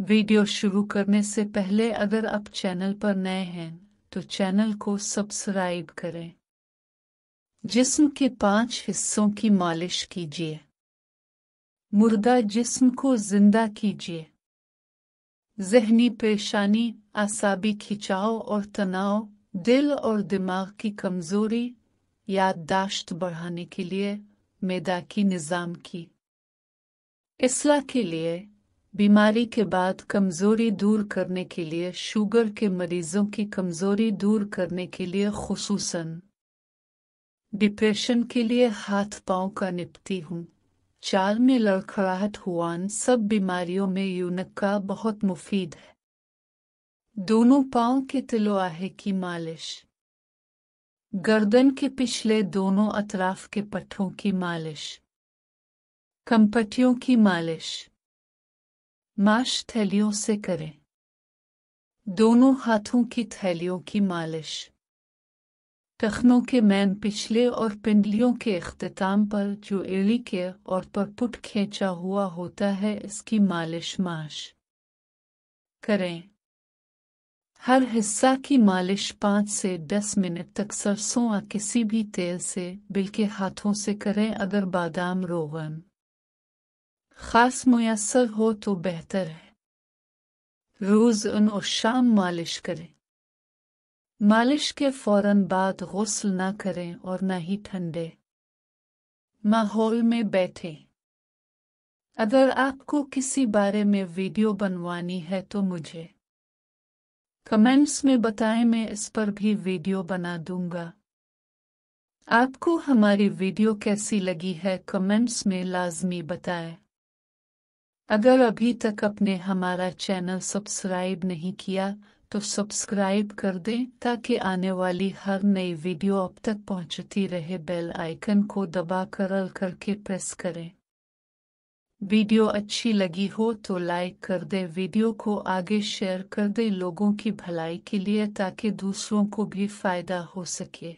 video शुरू करने से पहले अगर आप चैनल पर नए हैं तो चैनल को सब्सक्राइब करें जिस्म के पांच हिस्सों की मालिश कीजिए मुर्दा जिस्म को जिंदा कीजिए जहनी परेशानी आसाबी खिंचाव और तनाव दिल और दिमाग की कमजोरी याददाश्त बढ़ाने के लिए मैदा की निज़ाम की इसला के लिए बीमारी के बाद कमज़ोरी दूर करने के लिए शुगर के मरीज़ों की कमज़ोरी दूर करने के लिए खसूस डिप्रेशन के लिए हाथ पांव का निपती हूँ चाल में लड़खड़ाहट हुआन सब बीमारियों में यूनका बहुत मुफीद है दोनों पांव के तिलोआहे की मालिश गर्दन के पिछले दोनों अतराफ के पट्ठों की मालिश कमपटियों की मालिश माश थैलियों से करें दोनों हाथों की थैलियों की मालिश टखनों के मैन पिछले और पिंडलियों के अख्ताम पर जो एड़ी के और परपुट खींचा हुआ होता है इसकी मालिश माश करें हर हिस्सा की मालिश पाँच से दस मिनट तक सरसों या किसी भी तेल से बिल्कुल हाथों से करें अगर बादाम रोगन खास मुयसर हो तो बेहतर है रोज उन और शाम मालिश करें मालिश के फौरन बाद गौसल न करें और ना ही ठंडे माहौल में बैठे अगर आपको किसी बारे में वीडियो बनवानी है तो मुझे कमेंट्स में बताएं मैं इस पर भी वीडियो बना दूंगा आपको हमारी वीडियो कैसी लगी है कमेंट्स में लाजमी बताएं अगर अभी तक अपने हमारा चैनल सब्सक्राइब नहीं किया तो सब्सक्राइब कर दें ताकि आने वाली हर नई वीडियो अब तक पहुंचती रहे बेल आइकन को दबा कर अल करके प्रेस करें वीडियो अच्छी लगी हो तो लाइक कर दें वीडियो को आगे शेयर कर दें लोगों की भलाई के लिए ताकि दूसरों को भी फायदा हो सके